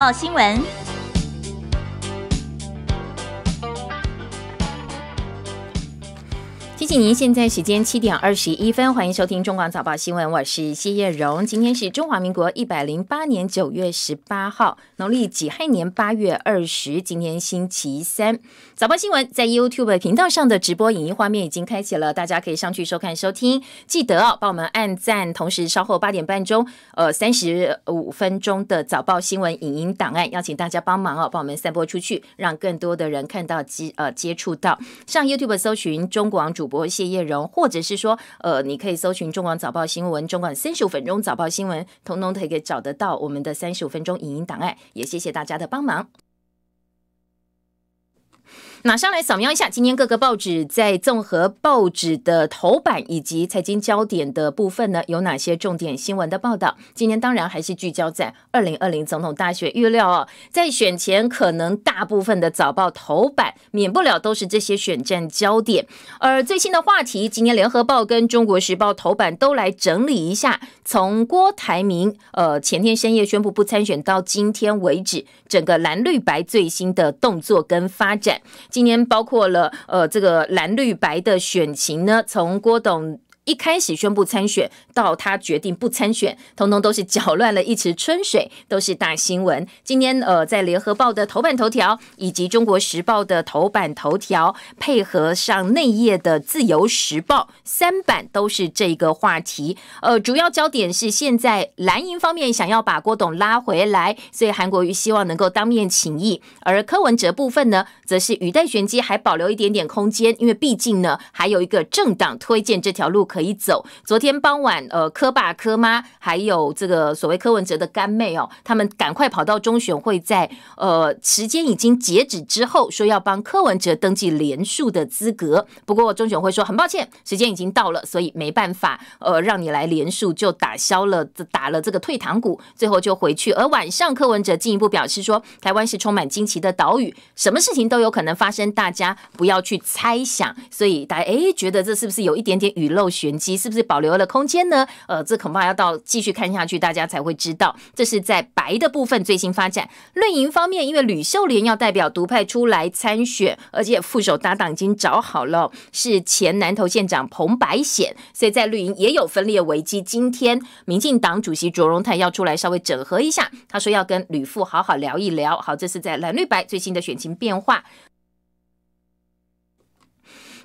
报新闻。您现在时间七点二十一分，欢迎收听中广早报新闻，我是谢艳荣。今天是中华民国一百零八年九月十八号，农历己亥年八月二十，今天星期三。早报新闻在 YouTube 频道上的直播影音画面已经开启了，大家可以上去收看收听。记得哦，帮我们按赞，同时稍后八点半钟，呃，三十五分钟的早报新闻影音档案，邀请大家帮忙哦，帮我们散播出去，让更多的人看到接呃接触到。上 YouTube 搜寻中广主播。谢叶蓉，或者是说，呃，你可以搜寻中广早报新闻、中广三十五分钟早报新闻，通通可以找得到我们的三十五分钟影音档案。也谢谢大家的帮忙。马上来扫描一下，今天各个报纸在综合报纸的头版以及财经焦点的部分呢，有哪些重点新闻的报道？今天当然还是聚焦在二零二零总统大选预料哦，在选前可能大部分的早报头版免不了都是这些选战焦点。而最新的话题，今天联合报跟中国时报头版都来整理一下，从郭台铭呃前天深夜宣布不参选到今天为止，整个蓝绿白最新的动作跟发展。今年包括了呃，这个蓝绿白的选情呢，从郭董。一开始宣布参选，到他决定不参选，通通都是搅乱了一池春水，都是大新闻。今天呃，在联合报的头版头条，以及中国时报的头版头条，配合上内页的自由时报三版，都是这个话题。呃，主要焦点是现在蓝营方面想要把郭董拉回来，所以韩国瑜希望能够当面请意。而柯文哲部分呢，则是语带玄机，还保留一点点空间，因为毕竟呢，还有一个政党推荐这条路可。可以走。昨天傍晚，呃，柯爸、柯妈还有这个所谓柯文哲的干妹哦，他们赶快跑到中选会，在呃时间已经截止之后，说要帮柯文哲登记连署的资格。不过中选会说很抱歉，时间已经到了，所以没办法，呃，让你来连署，就打消了打了这个退堂鼓，最后就回去。而晚上柯文哲进一步表示说，台湾是充满惊奇的岛屿，什么事情都有可能发生，大家不要去猜想。所以大家哎，觉得这是不是有一点点雨漏？玄机是不是保留了空间呢？呃，这恐怕要到继续看下去，大家才会知道。这是在白的部分最新发展。绿营方面，因为吕秀莲要代表独派出来参选，而且副手搭档已经找好了，是前南投县长彭白显，所以在绿营也有分裂危机。今天，民进党主席卓荣泰要出来稍微整合一下，他说要跟吕副好好聊一聊。好，这是在蓝绿白最新的选情变化。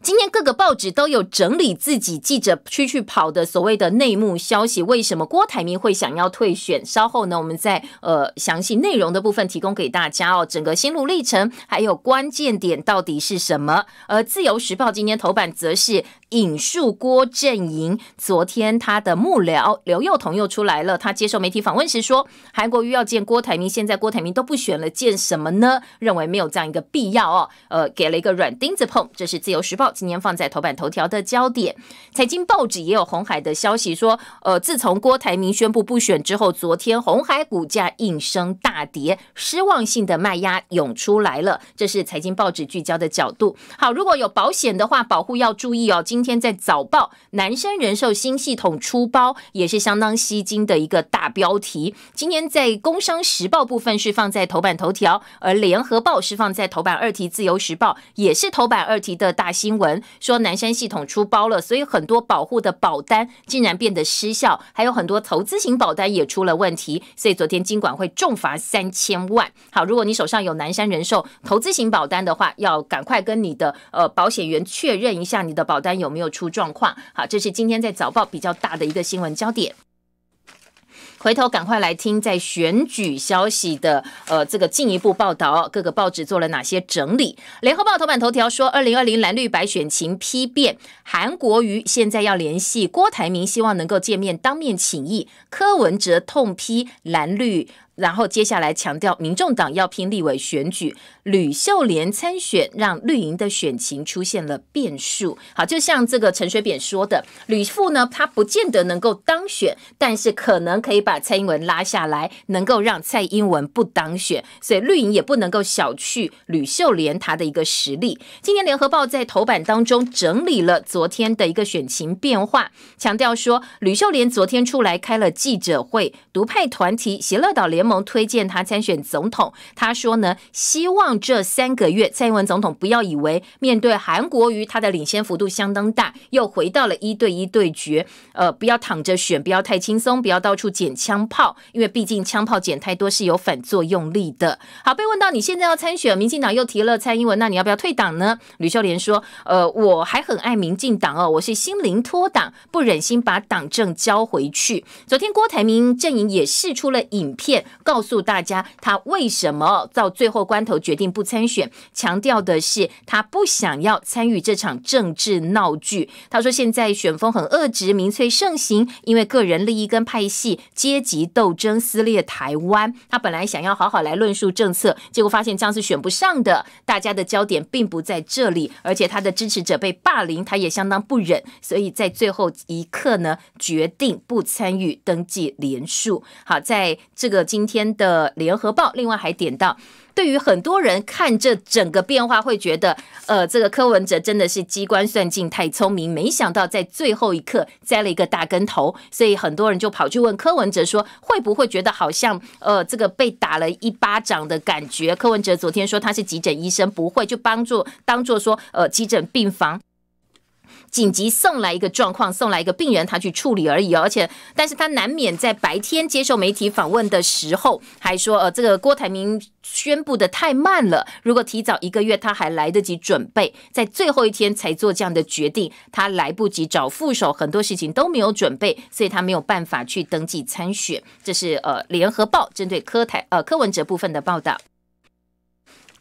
今天各个报纸都有整理自己记者区去跑的所谓的内幕消息。为什么郭台铭会想要退选？稍后呢，我们再呃详细内容的部分提供给大家哦。整个心路历程还有关键点到底是什么？而自由时报今天头版则是引述郭振营昨天他的幕僚刘佑彤又出来了，他接受媒体访问时说，韩国瑜要见郭台铭，现在郭台铭都不选了，见什么呢？认为没有这样一个必要哦。呃，给了一个软钉子碰。这是自由时报。今天放在头版头条的焦点，财经报纸也有红海的消息说，呃，自从郭台铭宣布不选之后，昨天红海股价应声大跌，失望性的卖压涌出来了。这是财经报纸聚焦的角度。好，如果有保险的话，保护要注意哦。今天在早报，南山人寿新系统出包也是相当吸睛的一个大标题。今天在工商时报部分是放在头版头条，而联合报是放在头版二题，自由时报也是头版二题的大新闻。说南山系统出包了，所以很多保护的保单竟然变得失效，还有很多投资型保单也出了问题。所以昨天监管会重罚三千万。好，如果你手上有南山人寿投资型保单的话，要赶快跟你的呃保险员确认一下你的保单有没有出状况。好，这是今天在早报比较大的一个新闻焦点。回头赶快来听，在选举消息的呃这个进一步报道，各个报纸做了哪些整理？联合报头版头条说，二零二零蓝绿白选情批变，韩国瑜现在要联系郭台铭，希望能够见面当面请意。柯文哲痛批蓝绿。然后接下来强调，民众党要拼立委选举，吕秀莲参选让绿营的选情出现了变数。好，就像这个陈水扁说的，吕父呢，他不见得能够当选，但是可能可以把蔡英文拉下来，能够让蔡英文不当选，所以绿营也不能够小觑吕秀莲他的一个实力。今年联合报在头版当中整理了昨天的一个选情变化，强调说吕秀莲昨天出来开了记者会，独派团体邪乐岛联。联盟推荐他参选总统。他说呢，希望这三个月蔡英文总统不要以为面对韩国瑜，他的领先幅度相当大，又回到了一对一对决。呃，不要躺着选，不要太轻松，不要到处捡枪炮，因为毕竟枪炮捡太多是有反作用力的。好，被问到你现在要参选，民进党又提了蔡英文，那你要不要退党呢？吕秀莲说，呃，我还很爱民进党哦，我是心灵脱党，不忍心把党政交回去。昨天郭台铭阵营也试出了影片。告诉大家，他为什么到最后关头决定不参选？强调的是，他不想要参与这场政治闹剧。他说：“现在选风很恶直，民粹盛行，因为个人利益跟派系、阶级斗争撕裂台湾。他本来想要好好来论述政策，结果发现这样是选不上的。大家的焦点并不在这里，而且他的支持者被霸凌，他也相当不忍，所以在最后一刻呢，决定不参与登记联署。好，在这个今天。”天的联合报，另外还点到，对于很多人看这整个变化会觉得，呃，这个柯文哲真的是机关算尽太聪明，没想到在最后一刻栽了一个大跟头，所以很多人就跑去问柯文哲说，会不会觉得好像呃这个被打了一巴掌的感觉？柯文哲昨天说他是急诊医生，不会就帮助当做说呃急诊病房。紧急送来一个状况，送来一个病人，他去处理而已。而且，但是他难免在白天接受媒体访问的时候，还说，呃，这个郭台铭宣布的太慢了。如果提早一个月，他还来得及准备，在最后一天才做这样的决定，他来不及找副手，很多事情都没有准备，所以他没有办法去登记参选。这是呃，联合报针对柯台呃柯文哲部分的报道。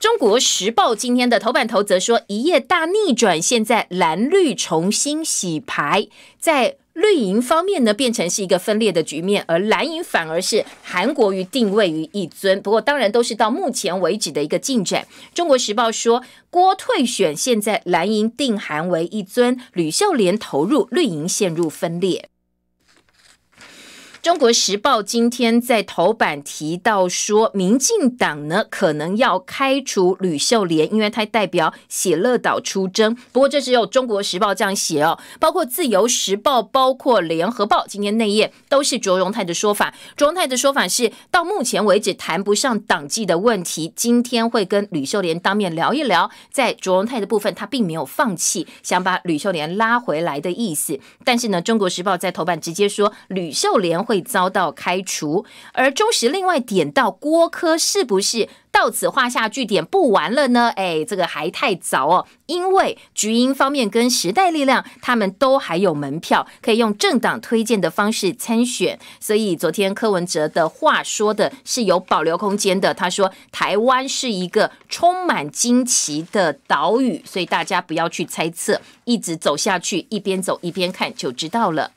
中国时报今天的头版头则说，一夜大逆转，现在蓝绿重新洗牌，在绿营方面呢，变成是一个分裂的局面，而蓝营反而是韩国瑜定位于一尊。不过，当然都是到目前为止的一个进展。中国时报说，郭退选，现在蓝营定韩为一尊，吕秀莲投入绿营，陷入分裂。中国时报今天在头版提到说，民进党呢可能要开除吕秀莲，因为他代表喜乐岛出征。不过，这只有中国时报这样写哦，包括自由时报，包括联合报，今天内页都是卓荣泰的说法。卓荣泰的说法是，到目前为止谈不上党纪的问题，今天会跟吕秀莲当面聊一聊。在卓荣泰的部分，他并没有放弃想把吕秀莲拉回来的意思。但是呢，中国时报在头版直接说吕秀莲会。会遭到开除，而中时另外点到郭科是不是到此画下句点不完了呢？哎，这个还太早哦，因为菊英方面跟时代力量他们都还有门票，可以用政党推荐的方式参选，所以昨天柯文哲的话说的是有保留空间的。他说台湾是一个充满惊奇的岛屿，所以大家不要去猜测，一直走下去，一边走一边看就知道了。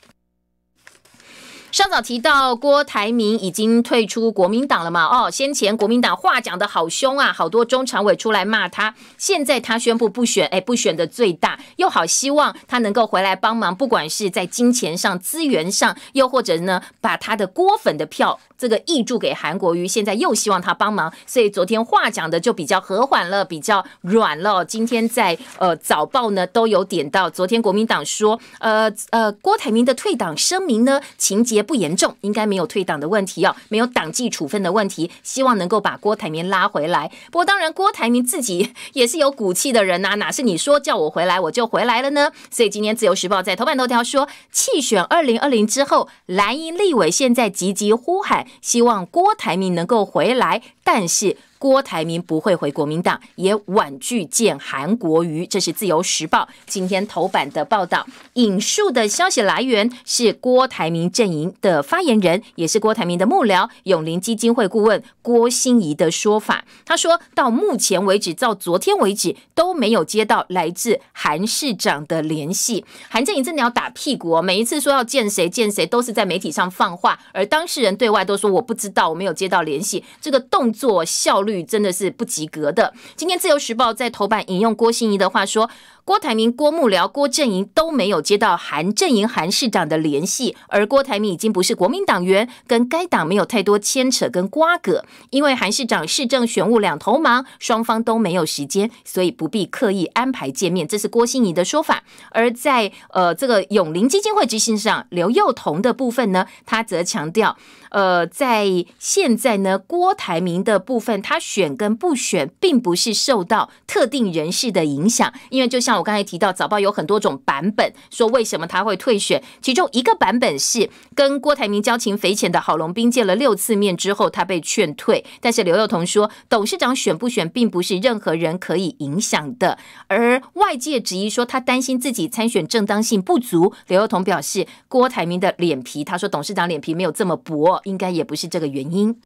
上早提到郭台铭已经退出国民党了嘛？哦，先前国民党话讲的好凶啊，好多中常委出来骂他。现在他宣布不选，哎，不选的最大又好希望他能够回来帮忙，不管是在金钱上、资源上，又或者呢，把他的郭粉的票这个挹注给韩国瑜。现在又希望他帮忙，所以昨天话讲的就比较和缓了，比较软了。今天在呃早报呢都有点到，昨天国民党说，呃呃郭台铭的退党声明呢情节。不严重，应该没有退党的问题哦，没有党纪处分的问题，希望能够把郭台铭拉回来。不过，当然郭台铭自己也是有骨气的人呐，哪是你说叫我回来我就回来了呢？所以，今天自由时报在头版头条说，弃选二零二零之后，蓝营立委现在急急呼喊，希望郭台铭能够回来。但是郭台铭不会回国民党，也婉拒见韩国瑜。这是《自由时报》今天头版的报道，引述的消息来源是郭台铭阵营的发言人，也是郭台铭的幕僚永林基金会顾问郭心怡的说法。他说到目前为止，到昨天为止都没有接到来自韩市长的联系。韩正营真的要打屁股，每一次说要见谁见谁，都是在媒体上放话，而当事人对外都说我不知道，我没有接到联系。这个动做效率真的是不及格的。今天《自由时报》在头版引用郭心怡的话说。郭台铭、郭幕僚、郭正营都没有接到韩正营韩市长的联系，而郭台铭已经不是国民党员，跟该党没有太多牵扯跟瓜葛。因为韩市长市政选务两头忙，双方都没有时间，所以不必刻意安排见面。这是郭心怡的说法。而在呃这个永林基金会执行上，刘幼彤的部分呢，他则强调，呃，在现在呢，郭台铭的部分，他选跟不选，并不是受到特定人士的影响，因为就像。我刚才提到，早报有很多种版本，说为什么他会退选。其中一个版本是跟郭台铭交情匪浅的郝龙斌见了六次面之后，他被劝退。但是刘佑彤说，董事长选不选，并不是任何人可以影响的。而外界质疑说，他担心自己参选正当性不足。刘佑彤表示，郭台铭的脸皮，他说董事长脸皮没有这么薄，应该也不是这个原因。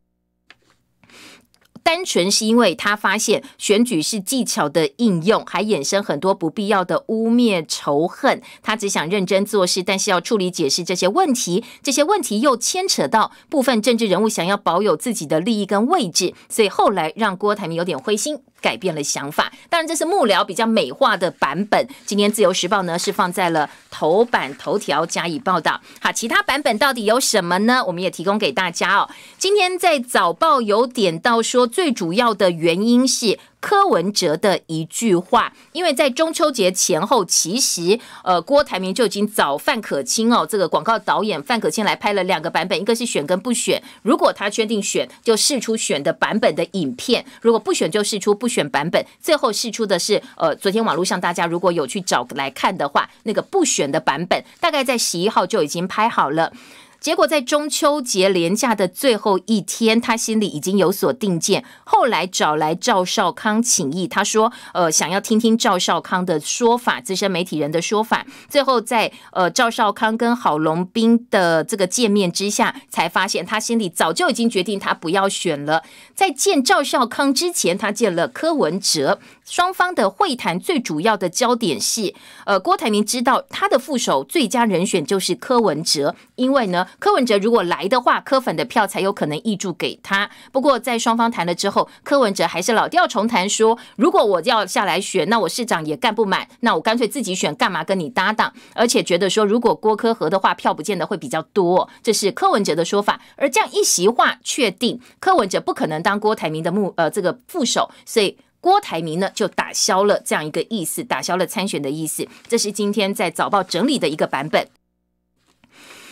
单纯是因为他发现选举是技巧的应用，还衍生很多不必要的污蔑、仇恨。他只想认真做事，但是要处理、解释这些问题，这些问题又牵扯到部分政治人物想要保有自己的利益跟位置，所以后来让郭台铭有点灰心。改变了想法，当然这是幕僚比较美化的版本。今天《自由时报》呢是放在了头版头条加以报道。好，其他版本到底有什么呢？我们也提供给大家哦。今天在早报有点到说，最主要的原因是。柯文哲的一句话，因为在中秋节前后，其实呃，郭台铭就已经找范可清哦，这个广告导演范可清来拍了两个版本，一个是选跟不选。如果他决定选，就试出选的版本的影片；如果不选，就试出不选版本。最后试出的是，呃，昨天网络上大家如果有去找来看的话，那个不选的版本大概在十一号就已经拍好了。结果在中秋节连假的最后一天，他心里已经有所定见。后来找来赵少康请意，他说：“呃，想要听听赵少康的说法，资深媒体人的说法。”最后在呃赵少康跟郝龙斌的这个见面之下，才发现他心里早就已经决定他不要选了。在见赵少康之前，他见了柯文哲。双方的会谈最主要的焦点是，呃，郭台铭知道他的副手最佳人选就是柯文哲，因为呢，柯文哲如果来的话，柯粉的票才有可能挹注给他。不过，在双方谈了之后，柯文哲还是老调重弹说，如果我要下来选，那我市长也干不满，那我干脆自己选，干嘛跟你搭档？而且觉得说，如果郭柯和的话，票不见得会比较多。这是柯文哲的说法，而这样一席话，确定柯文哲不可能当郭台铭的幕呃这个副手，所以。郭台铭呢，就打消了这样一个意思，打消了参选的意思。这是今天在早报整理的一个版本。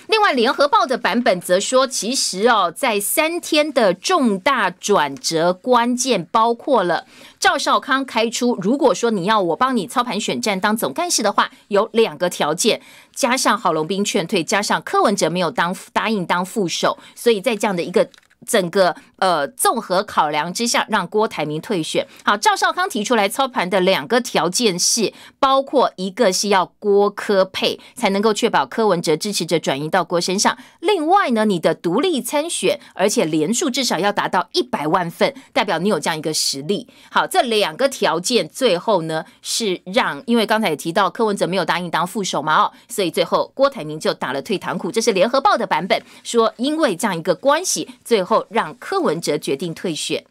另外，联合报的版本则说，其实哦，在三天的重大转折关键，包括了赵少康开出，如果说你要我帮你操盘选战当总干事的话，有两个条件，加上郝龙斌劝退，加上柯文哲没有当答应当副手，所以在这样的一个。整个呃综合考量之下，让郭台铭退选。好，赵少康提出来操盘的两个条件是，包括一个是要郭科配，才能够确保柯文哲支持者转移到郭身上；另外呢，你的独立参选，而且连数至少要达到一百万份，代表你有这样一个实力。好，这两个条件最后呢，是让因为刚才也提到柯文哲没有答应当副手嘛哦，所以最后郭台铭就打了退堂鼓。这是联合报的版本，说因为这样一个关系，最后。让柯文哲决定退选。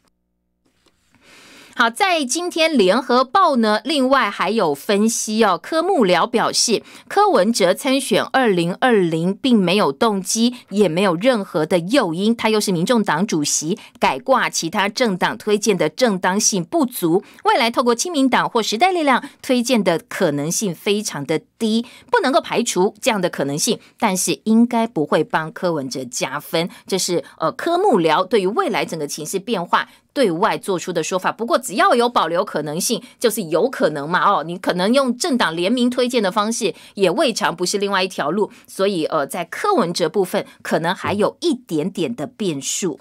好，在今天联合报呢，另外还有分析哦。柯慕僚表示，柯文哲参选二零二零并没有动机，也没有任何的诱因。他又是民众党主席，改挂其他政党推荐的正当性不足，未来透过亲民党或时代力量推荐的可能性非常的低，不能够排除这样的可能性，但是应该不会帮柯文哲加分。这是呃，柯慕僚对于未来整个情势变化。对外做出的说法，不过只要有保留可能性，就是有可能嘛。哦，你可能用政党联名推荐的方式，也未尝不是另外一条路。所以，呃，在柯文哲部分，可能还有一点点的变数。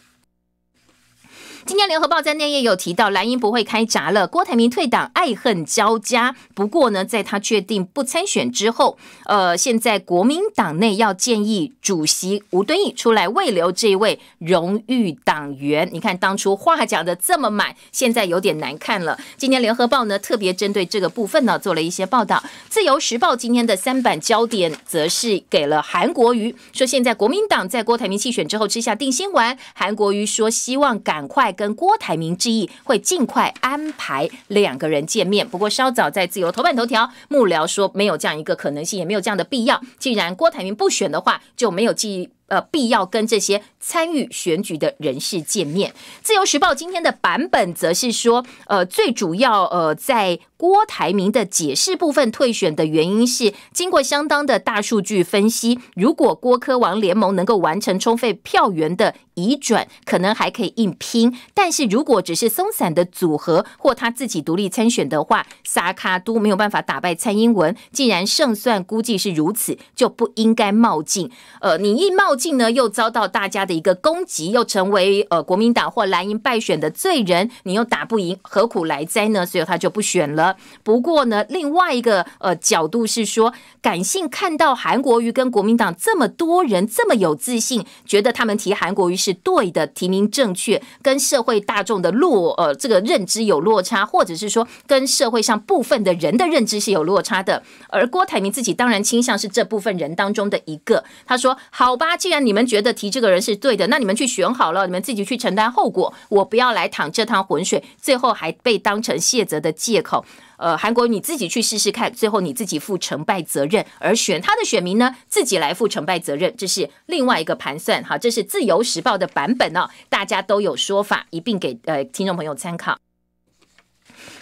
今天联合报在内页有提到，蓝营不会开闸了，郭台铭退党，爱恨交加。不过呢，在他确定不参选之后，呃，现在国民党内要建议主席吴敦义出来慰留这位荣誉党员。你看当初话讲的这么满，现在有点难看了。今天联合报呢，特别针对这个部分呢，做了一些报道。自由时报今天的三版焦点则是给了韩国瑜，说现在国民党在郭台铭弃选之后吃下定心丸。韩国瑜说希望赶快。跟郭台铭之意，会尽快安排两个人见面。不过稍早在自由头版头条，幕僚说没有这样一个可能性，也没有这样的必要。既然郭台铭不选的话，就没有意。呃，必要跟这些参与选举的人士见面。自由时报今天的版本则是说，呃，最主要呃，在郭台铭的解释部分，退选的原因是经过相当的大数据分析，如果郭科王联盟能够完成充费票源的移转，可能还可以硬拼；但是如果只是松散的组合或他自己独立参选的话，萨卡都没有办法打败蔡英文。既然胜算估计是如此，就不应该冒进。呃，你一冒。近呢又遭到大家的一个攻击，又成为呃国民党或蓝营败选的罪人，你又打不赢，何苦来哉呢？所以他就不选了。不过呢，另外一个呃角度是说，感性看到韩国瑜跟国民党这么多人这么有自信，觉得他们提韩国瑜是对的，提名正确，跟社会大众的落呃这个认知有落差，或者是说跟社会上部分的人的认知是有落差的。而郭台铭自己当然倾向是这部分人当中的一个，他说：“好吧。”既然你们觉得提这个人是对的，那你们去选好了，你们自己去承担后果。我不要来趟这趟浑水，最后还被当成卸责的借口。呃，韩国你自己去试试看，最后你自己负成败责任，而选他的选民呢，自己来负成败责任，这是另外一个盘算。好，这是《自由时报》的版本哦，大家都有说法，一并给呃听众朋友参考。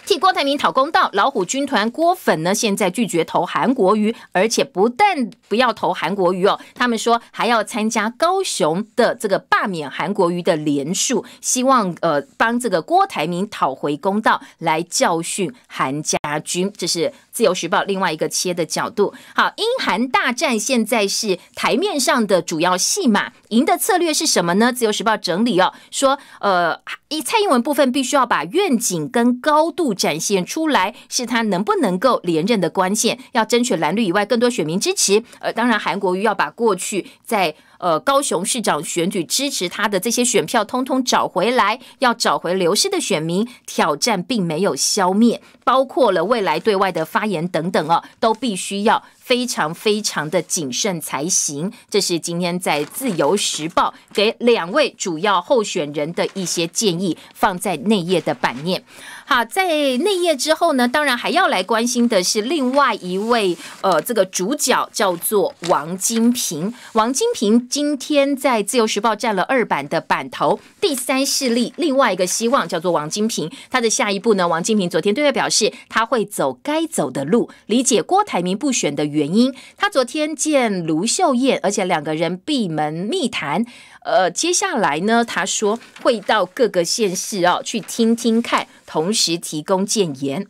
替郭台铭讨公道，老虎军团郭粉呢？现在拒绝投韩国瑜，而且不但不要投韩国瑜哦，他们说还要参加高雄的这个罢免韩国瑜的联署，希望呃帮这个郭台铭讨回公道，来教训韩家军，这是。自由时报另外一个切的角度，好，英韩大战现在是台面上的主要戏码，赢的策略是什么呢？自由时报整理哦，说，呃，蔡英文部分必须要把愿景跟高度展现出来，是他能不能够连任的关键，要争取蓝绿以外更多选民支持。呃，当然韩国瑜要把过去在。呃，高雄市长选举支持他的这些选票，通通找回来，要找回流失的选民，挑战并没有消灭，包括了未来对外的发言等等啊，都必须要非常非常的谨慎才行。这是今天在《自由时报》给两位主要候选人的一些建议，放在内页的版面。好，在那页之后呢，当然还要来关心的是另外一位呃，这个主角叫做王金平。王金平今天在自由时报占了二版的版头。第三势力另外一个希望叫做王金平，他的下一步呢？王金平昨天对外表示，他会走该走的路，理解郭台铭不选的原因。他昨天见卢秀燕，而且两个人闭门密谈。呃，接下来呢，他说会到各个县市啊，去听听看。同时提供建言。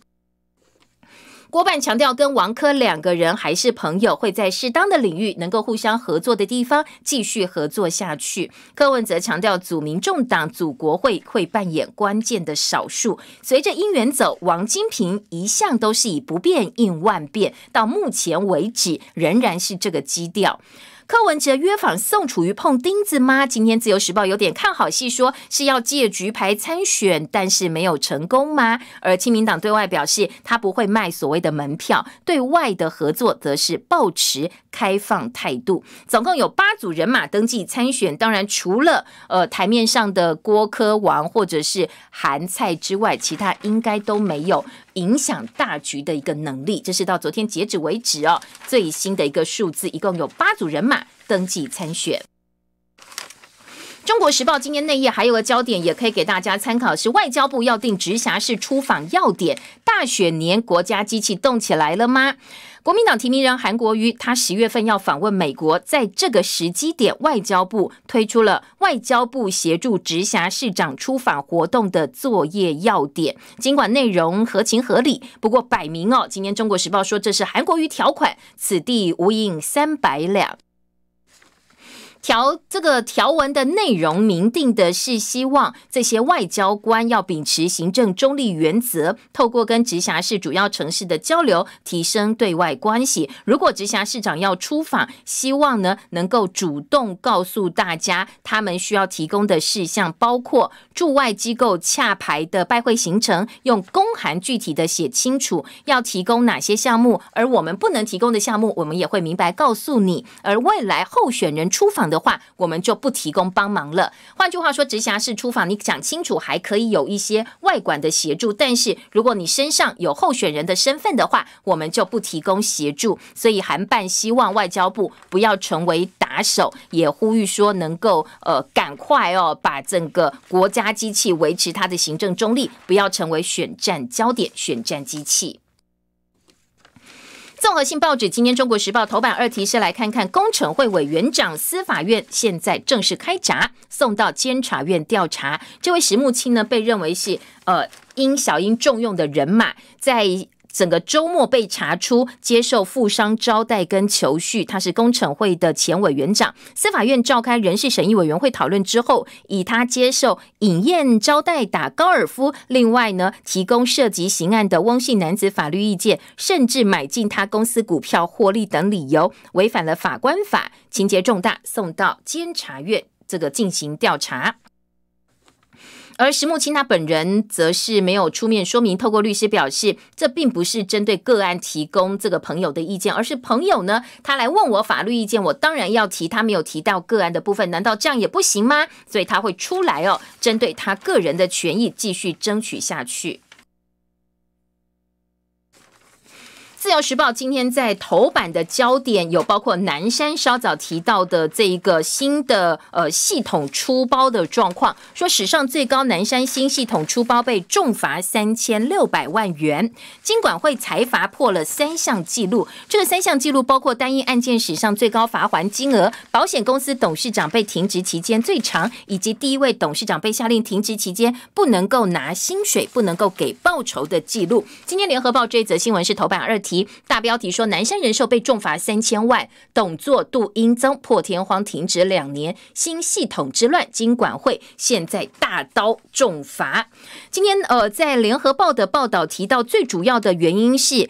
郭办强调，跟王珂两个人还是朋友，会在适当的领域能够互相合作的地方继续合作下去。柯文则强调，组民众党祖国会会扮演关键的少数，随着姻缘走。王金平一向都是以不变应万变，到目前为止仍然是这个基调。柯文哲约访宋楚瑜碰钉子吗？今天自由时报有点看好戏，说是要借局牌参选，但是没有成功吗？而亲民党对外表示，他不会卖所谓的门票，对外的合作则是抱持。开放态度，总共有八组人马登记参选。当然，除了呃台面上的郭科王或者是韩蔡之外，其他应该都没有影响大局的一个能力。这是到昨天截止为止哦，最新的一个数字，一共有八组人马登记参选。中国时报今天内页还有个焦点，也可以给大家参考，是外交部要定直辖市出访要点。大选年，国家机器动起来了吗？国民党提名人韩国瑜，他十月份要访问美国，在这个时机点，外交部推出了外交部协助直辖市长出访活动的作业要点。尽管内容合情合理，不过摆明哦，今天中国时报说这是韩国瑜条款，此地无银三百两。条这个条文的内容明定的是，希望这些外交官要秉持行政中立原则，透过跟直辖市主要城市的交流，提升对外关系。如果直辖市长要出访，希望呢能够主动告诉大家，他们需要提供的事项包括驻外机构洽牌的拜会行程，用公函具体的写清楚要提供哪些项目，而我们不能提供的项目，我们也会明白告诉你。而未来候选人出访的。的话，我们就不提供帮忙了。换句话说，直辖市出访你讲清楚，还可以有一些外管的协助。但是如果你身上有候选人的身份的话，我们就不提供协助。所以韩办希望外交部不要成为打手，也呼吁说能够呃赶快哦，把整个国家机器维持它的行政中立，不要成为选战焦点、选战机器。综合性报纸今天《中国时报》头版二题是来看看工程会委员长司法院现在正式开闸送到监察院调查，这位石木清呢被认为是呃因小英重用的人马，在。整个周末被查出接受富商招待跟求续，他是工程会的前委员长。司法院召开人事审议委员会讨论之后，以他接受饮宴招待、打高尔夫，另外呢提供涉及刑案的翁姓男子法律意见，甚至买进他公司股票获利等理由，违反了法官法，情节重大，送到监察院这个进行调查。而石木清他本人则是没有出面说明，透过律师表示，这并不是针对个案提供这个朋友的意见，而是朋友呢他来问我法律意见，我当然要提他没有提到个案的部分，难道这样也不行吗？所以他会出来哦，针对他个人的权益继续争取下去。自由时报今天在头版的焦点有包括南山稍早提到的这一个新的呃系统出包的状况，说史上最高南山新系统出包被重罚三千六百万元，金管会财罚破了三项记录，这个三项记录包括单一案件史上最高罚还金额，保险公司董事长被停职期间最长，以及第一位董事长被下令停职期间不能够拿薪水，不能够给报酬的记录。今天联合报这则新闻是头版二题。大标题说：南山人寿被重罚三千万，董座杜英增破天荒停职两年，新系统之乱，金管会现在大刀重罚。今天呃，在联合报的报道提到，最主要的原因是。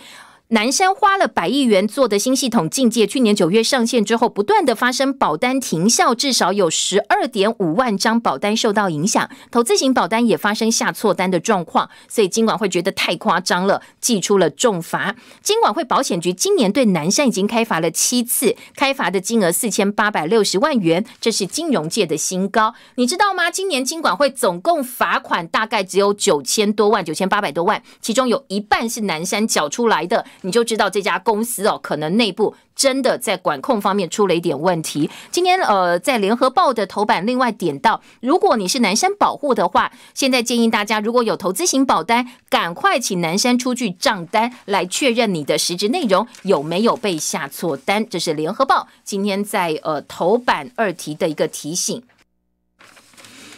南山花了百亿元做的新系统，境界去年九月上线之后，不断的发生保单停效，至少有十二点五万张保单受到影响，投资型保单也发生下错单的状况。所以金管会觉得太夸张了，寄出了重罚。金管会保险局今年对南山已经开罚了七次，开罚的金额四千八百六十万元，这是金融界的新高。你知道吗？今年金管会总共罚款大概只有九千多万，九千八百多万，其中有一半是南山缴出来的。你就知道这家公司哦，可能内部真的在管控方面出了一点问题。今天呃，在联合报的头版另外点到，如果你是南山保护的话，现在建议大家如果有投资型保单，赶快请南山出具账单来确认你的实质内容有没有被下错单。这是联合报今天在呃头版二题的一个提醒。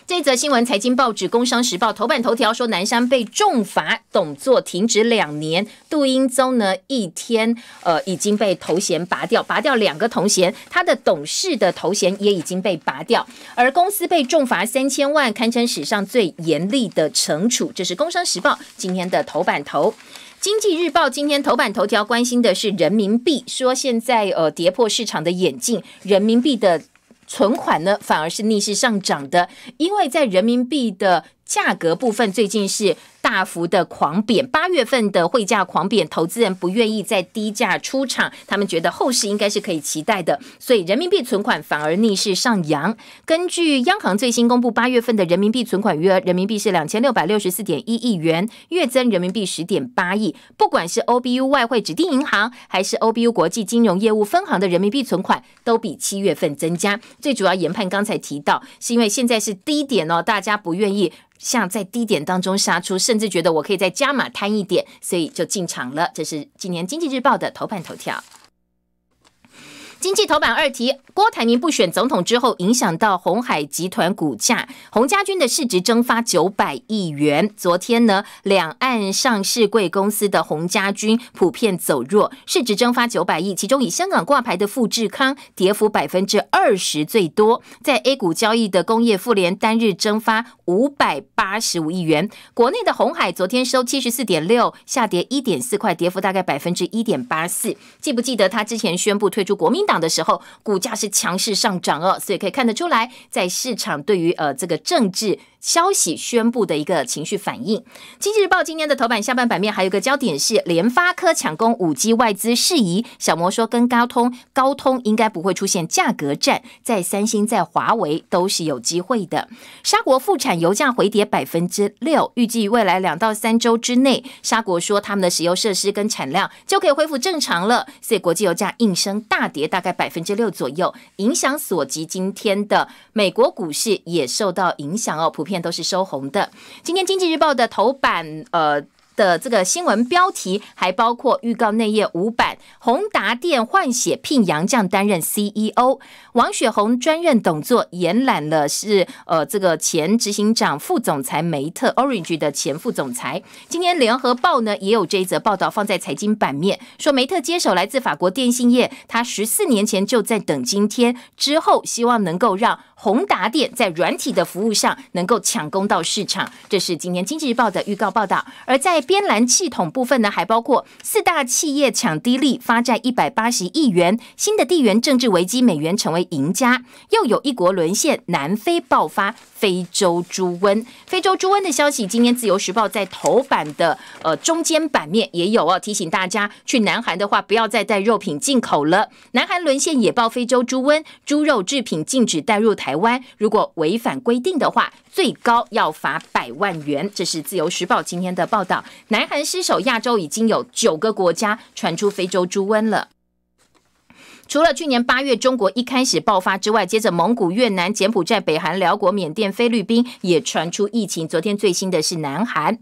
这则新闻，财经报纸《工商时报》头版头条说，南山被重罚，董座停职两年，杜英宗呢一天，呃，已经被头衔拔掉，拔掉两个头衔，他的董事的头衔也已经被拔掉，而公司被重罚三千万，堪称史上最严厉的惩处。这是《工商时报》今天的头版头。《经济日报》今天头版头条关心的是人民币，说现在呃跌破市场的眼镜，人民币的。存款呢，反而是逆势上涨的，因为在人民币的价格部分，最近是。大幅的狂贬，八月份的汇价狂贬，投资人不愿意再低价出场，他们觉得后市应该是可以期待的，所以人民币存款反而逆势上扬。根据央行最新公布，八月份的人民币存款余额，人民币是两千六百六十四点一亿元，月增人民币十点八亿。不管是 OBU 外汇指定银行，还是 OBU 国际金融业务分行的人民币存款，都比七月份增加。最主要研判刚才提到，是因为现在是低点哦，大家不愿意。像在低点当中杀出，甚至觉得我可以再加码摊一点，所以就进场了。这是今年《经济日报》的头版头条。经济头版二题：郭台铭不选总统之后，影响到红海集团股价，洪家军的市值蒸发九百亿元。昨天呢，两岸上市贵公司的洪家军普遍走弱，市值蒸发九百亿，其中以香港挂牌的富士康跌幅百分之二十最多，在 A 股交易的工业富联单日蒸发五百八十五亿元。国内的红海昨天收七十四点六，下跌一点四块，跌幅大概百分之一点八四。记不记得他之前宣布退出国民？党的时候，股价是强势上涨哦，所以可以看得出来，在市场对于呃这个政治。消息宣布的一个情绪反应。经济日报今天的头版下半版面还有个焦点是联发科抢攻五 G 外资事宜。小摩说跟高通，高通应该不会出现价格战，在三星在华为都是有机会的。沙国复产，油价回跌百分之六，预计未来两到三周之内，沙国说他们的石油设施跟产量就可以恢复正常了，所以国际油价应声大跌，大概百分之六左右。影响所及，今天的美国股市也受到影响哦。普。片都是收红的。今天经济日报的头版，呃的这个新闻标题，还包括预告内页五版。宏达电换血，聘杨绛担任 CEO，王雪红专任董座，延揽了是呃这个前执行长、副总裁梅特 Orange 的前副总裁。今天联合报呢也有这一则报道，放在财经版面，说梅特接手来自法国电信业，他十四年前就在等今天之后，希望能够让。宏达电在软体的服务上能够抢攻到市场，这是今天经济日报的预告报道。而在边栏系统部分呢，还包括四大企业抢低利发债一百八十亿元，新的地缘政治危机，美元成为赢家，又有一国沦陷，南非爆发非洲猪瘟。非洲猪瘟的消息，今天自由时报在头版的呃中间版面也有哦，提醒大家去南韩的话，不要再带肉品进口了。南韩沦陷也报非洲猪瘟，猪肉制品禁止带入台。台湾如果违反规定的话，最高要罚百万元。这是自由时报今天的报道。南韩失守，亚洲已经有九个国家传出非洲猪瘟了。除了去年八月中国一开始爆发之外，接着蒙古、越南、柬埔寨、北韩、辽国、缅甸、菲律宾也传出疫情。昨天最新的是南韩。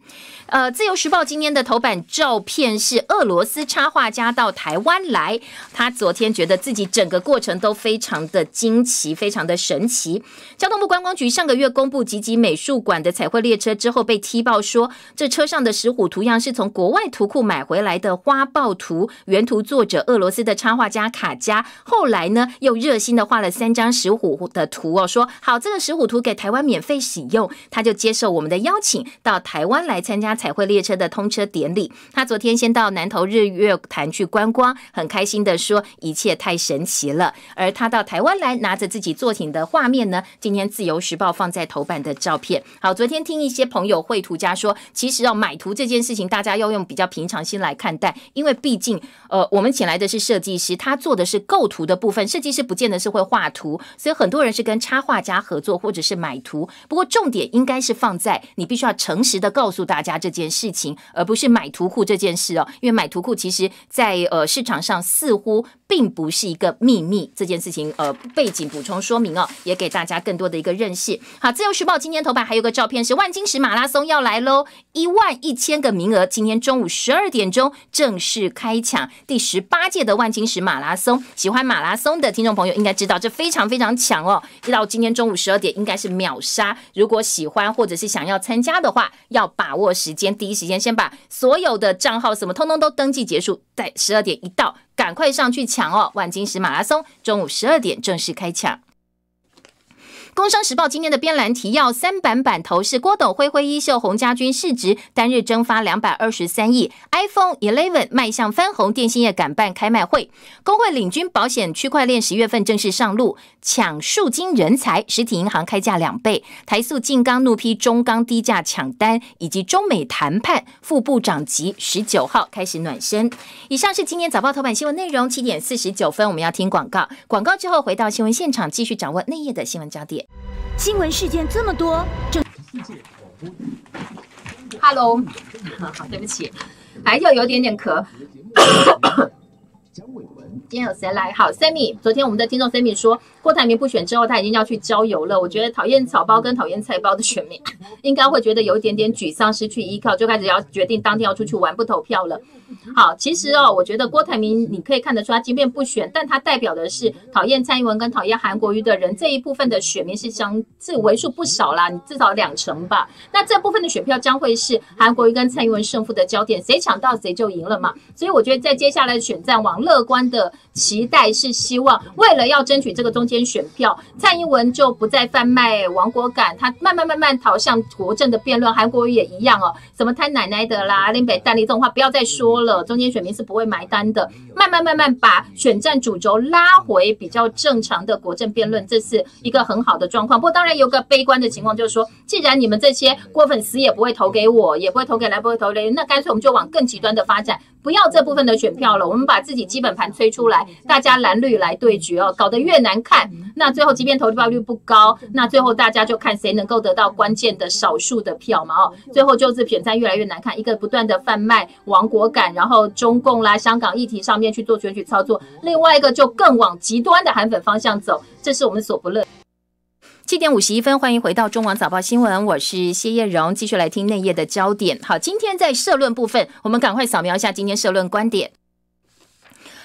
呃，自由时报今天的头版照片是俄罗斯插画家到台湾来，他昨天觉得自己整个过程都非常的惊奇，非常的神奇。交通部观光局上个月公布集集美术馆的彩绘列车之后，被踢爆说这车上的石虎图样是从国外图库买回来的花豹图原图作者，俄罗斯的插画家卡加。后来呢，又热心的画了三张石虎的图哦，说好这个石虎图给台湾免费使用，他就接受我们的邀请到台湾来参加彩绘列车的通车典礼。他昨天先到南投日月潭去观光，很开心的说一切太神奇了。而他到台湾来拿着自己作品的画面呢，今天自由时报放在头版的照片。好，昨天听一些朋友绘图家说，其实哦买图这件事情，大家要用比较平常心来看待，因为毕竟呃我们请来的是设计师，他做的是。构图的部分，设计师不见得是会画图，所以很多人是跟插画家合作，或者是买图。不过重点应该是放在你必须要诚实的告诉大家这件事情，而不是买图库这件事哦。因为买图库其实在呃市场上似乎。并不是一个秘密，这件事情呃，背景补充说明哦，也给大家更多的一个认识。好，自由时报今天头版还有个照片是万金石马拉松要来喽，一万一千个名额，今天中午十二点钟正式开抢。第十八届的万金石马拉松，喜欢马拉松的听众朋友应该知道，这非常非常强哦。知道今天中午十二点应该是秒杀，如果喜欢或者是想要参加的话，要把握时间，第一时间先把所有的账号什么通通都登记结束，在十二点一到。赶快上去抢哦！万金石马拉松中午十二点正式开抢。工商时报今天的编栏提要：三板板头是郭董挥挥衣袖，洪家军市值单日蒸发两百二十三亿。iPhone Eleven 迈向翻红，电信业赶办开卖会。工会领军保险区块链十月份正式上路，抢数金人才，实体银行开价两倍。台塑进钢怒批中钢低价抢单，以及中美谈判副部长级十九号开始暖身。以上是今天早报头版新闻内容。七点四十九分，我们要听广告。广告之后回到新闻现场，继续掌握内页的新闻焦点。新闻事件这么多，Hello，对不起，还有有点点咳。今天有谁来？好，Sammy，昨天我们的听众 Sammy 说。郭台铭不选之后，他已经要去郊游了。我觉得讨厌草包跟讨厌菜包的选民，应该会觉得有一点点沮丧，失去依靠，就开始要决定当天要出去玩不投票了。好，其实哦，我觉得郭台铭你可以看得出，他即便不选，但他代表的是讨厌蔡英文跟讨厌韩国瑜的人这一部分的选民是相是为数不少啦，你至少两成吧。那这部分的选票将会是韩国瑜跟蔡英文胜负的焦点，谁抢到谁就赢了嘛。所以我觉得在接下来的选战，往乐观的期待是希望，为了要争取这个中间。选票，蔡英文就不再贩卖王国感，他慢慢慢慢逃向国政的辩论。韩国瑜也一样哦，什么贪奶奶的啦，林北淡立这种话不要再说了，中间选民是不会买单的。慢慢慢慢把选战主轴拉回比较正常的国政辩论，这是一个很好的状况。不过当然有个悲观的情况，就是说，既然你们这些郭粉丝也不会投给我，也不会投给来，不会投给，那干脆我们就往更极端的发展，不要这部分的选票了，我们把自己基本盘推出来，大家蓝绿来对决哦，搞得越难看。那最后，即便投票率不高，那最后大家就看谁能够得到关键的少数的票嘛？哦，最后就是选战越来越难看，一个不断的贩卖亡国感，然后中共啦、香港议题上面去做选举操作；另外一个就更往极端的韩粉方向走，这是我们所不乐。七点五十一分，欢迎回到中网早报新闻，我是谢叶荣，继续来听内页的焦点。好，今天在社论部分，我们赶快扫描一下今天社论观点。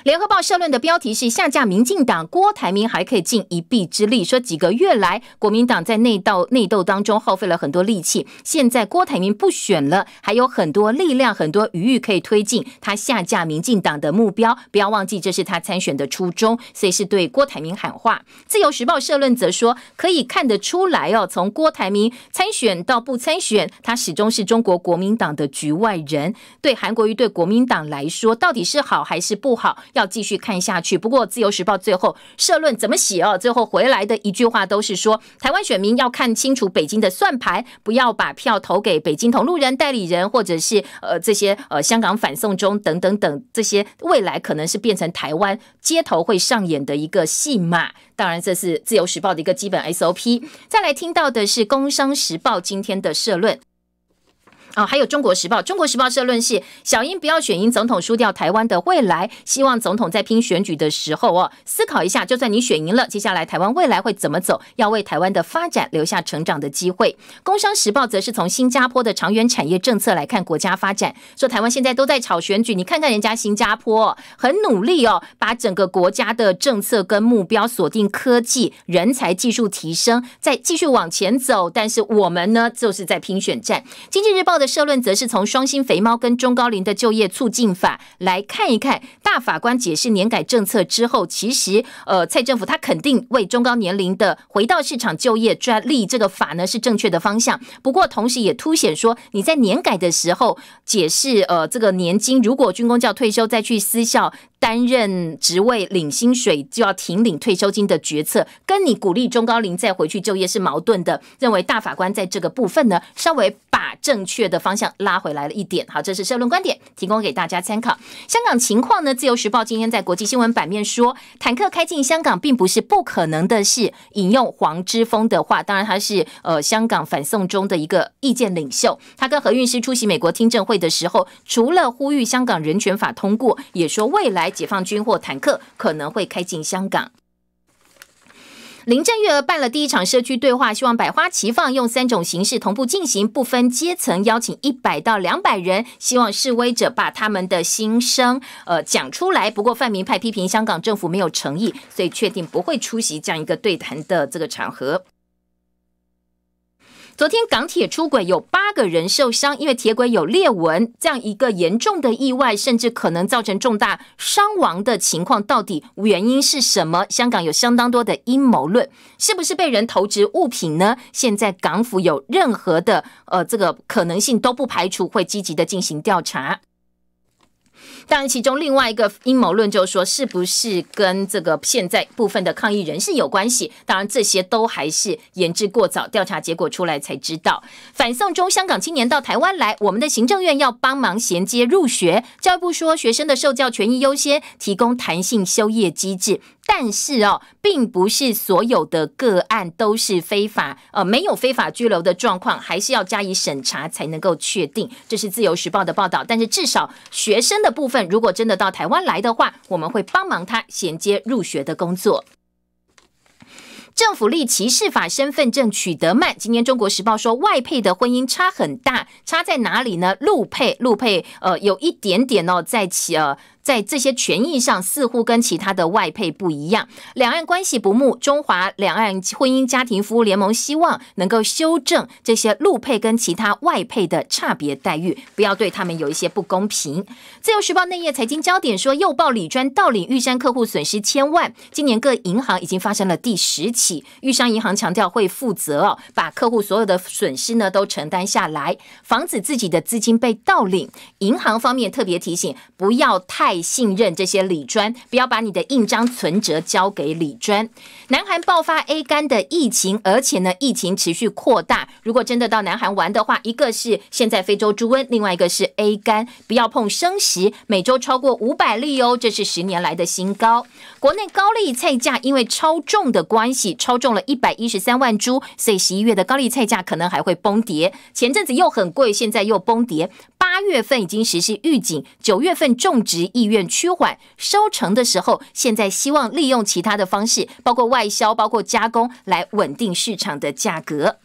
联合报社论的标题是“下架民进党”，郭台铭还可以尽一臂之力，说几个月来国民党在内斗内斗当中耗费了很多力气，现在郭台铭不选了，还有很多力量、很多余欲可以推进他下架民进党的目标。不要忘记，这是他参选的初衷，所以是对郭台铭喊话。自由时报社论则说，可以看得出来哦，从郭台铭参选到不参选，他始终是中国国民党的局外人。对韩国瑜、对国民党来说，到底是好还是不好？要继续看下去。不过《自由时报》最后社论怎么写哦？最后回来的一句话都是说，台湾选民要看清楚北京的算盘，不要把票投给北京同路人、代理人，或者是呃这些呃香港反送中等等等这些未来可能是变成台湾街头会上演的一个戏码。当然，这是《自由时报》的一个基本 SOP。再来听到的是《工商时报》今天的社论。啊，还有《中国时报》，《中国时报》社论是：小英不要选赢总统，输掉台湾的未来。希望总统在拼选举的时候哦，思考一下，就算你选赢了，接下来台湾未来会怎么走？要为台湾的发展留下成长的机会。《工商时报》则是从新加坡的长远产业政策来看国家发展，说台湾现在都在炒选举，你看看人家新加坡很努力哦，把整个国家的政策跟目标锁定科技、人才、技术提升，再继续往前走。但是我们呢，就是在拼选战，《经济日报》。的社论则是从双薪肥猫跟中高龄的就业促进法来看一看，大法官解释年改政策之后，其实呃，蔡政府他肯定为中高年龄的回到市场就业专利这个法呢是正确的方向。不过，同时也凸显说，你在年改的时候解释呃，这个年金如果军公教退休再去私校担任职位领薪水就要停领退休金的决策，跟你鼓励中高龄再回去就业是矛盾的。认为大法官在这个部分呢，稍微把正确的方向拉回来了一点。好，这是社论观点，提供给大家参考。香港情况呢？自由时报今天在国际新闻版面说，坦克开进香港并不是不可能的事。引用黄之锋的话，当然他是呃香港反送中的一个意见领袖。他跟何韵诗出席美国听证会的时候，除了呼吁香港人权法通过，也说未来。解放军或坦克可能会开进香港。林郑月娥办了第一场社区对话，希望百花齐放，用三种形式同步进行，不分阶层，邀请一百到两百人，希望示威者把他们的心声呃讲出来。不过，泛民派批评香港政府没有诚意，所以确定不会出席这样一个对谈的这个场合。昨天港铁出轨，有八个人受伤，因为铁轨有裂纹，这样一个严重的意外，甚至可能造成重大伤亡的情况，到底原因是什么？香港有相当多的阴谋论，是不是被人投掷物品呢？现在港府有任何的呃这个可能性都不排除，会积极的进行调查。当然，其中另外一个阴谋论就是说，是不是跟这个现在部分的抗议人士有关系？当然，这些都还是言之过早，调查结果出来才知道。反送中香港青年到台湾来，我们的行政院要帮忙衔接入学。教育部说，学生的受教权益优先，提供弹性休业机制。但是哦，并不是所有的个案都是非法，呃，没有非法拘留的状况，还是要加以审查才能够确定。这是自由时报的报道。但是至少学生的部分。如果真的到台湾来的话，我们会帮忙他衔接入学的工作。政府立歧视法，身份证取得慢。今天《中国时报》说，外配的婚姻差很大，差在哪里呢？陆配陆配，呃，有一点点哦，在其呃在这些权益上，似乎跟其他的外配不一样。两岸关系不睦，中华两岸婚姻家庭服务联盟希望能够修正这些陆配跟其他外配的差别待遇，不要对他们有一些不公平。自由时报内页财经焦点说，又报李专盗领玉山客户损失千万，今年各银行已经发生了第十起。玉商银行强调会负责哦，把客户所有的损失呢都承担下来，防止自己的资金被盗领。银行方面特别提醒，不要太。信任这些李专，不要把你的印章存折交给李专。南韩爆发 A 肝的疫情，而且呢，疫情持续扩大。如果真的到南韩玩的话，一个是现在非洲猪瘟，另外一个是 A 肝，不要碰生食。每周超过五百例哦，这是十年来的新高。国内高丽菜价因为超重的关系，超重了一百一十三万株，所以十一月的高丽菜价可能还会崩跌。前阵子又很贵，现在又崩跌。八月份已经实施预警，九月份种植一。意愿趋缓，收成的时候，现在希望利用其他的方式，包括外销，包括加工，来稳定市场的价格。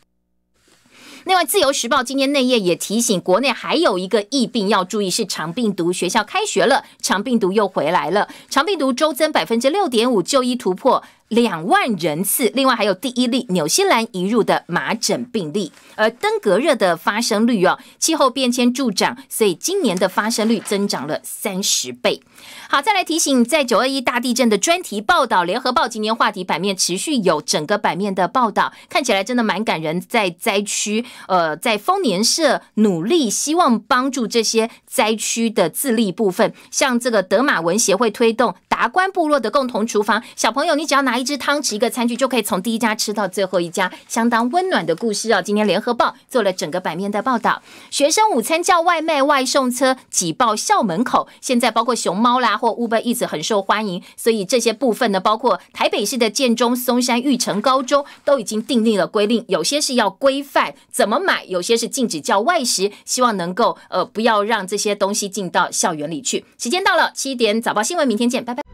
另外，《自由时报》今天内页也提醒，国内还有一个疫病要注意，是肠病毒。学校开学了，肠病毒又回来了。肠病毒周增百分之六点五，就医突破。两万人次，另外还有第一例纽西兰移入的麻疹病例，而登革热的发生率哦，气候变迁助长，所以今年的发生率增长了三十倍。好，再来提醒，在九二一大地震的专题报道，《联合报》今年话题版面持续有整个版面的报道，看起来真的蛮感人，在灾区，呃，在丰年社努力，希望帮助这些灾区的自立部分，像这个德马文协会推动。达官部落的共同厨房，小朋友，你只要拿一只汤匙，一个餐具，就可以从第一家吃到最后一家，相当温暖的故事哦。今天联合报做了整个版面的报道。学生午餐叫外卖，外送车挤爆校门口。现在包括熊猫啦，或 Uber 一直很受欢迎，所以这些部分呢，包括台北市的建中、松山玉成高中都已经订立了规定，有些是要规范怎么买，有些是禁止叫外食，希望能够呃不要让这些东西进到校园里去。时间到了，七点早报新闻，明天见，拜拜。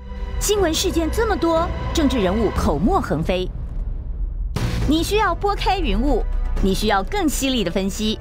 新闻事件这么多，政治人物口沫横飞，你需要拨开云雾，你需要更犀利的分析。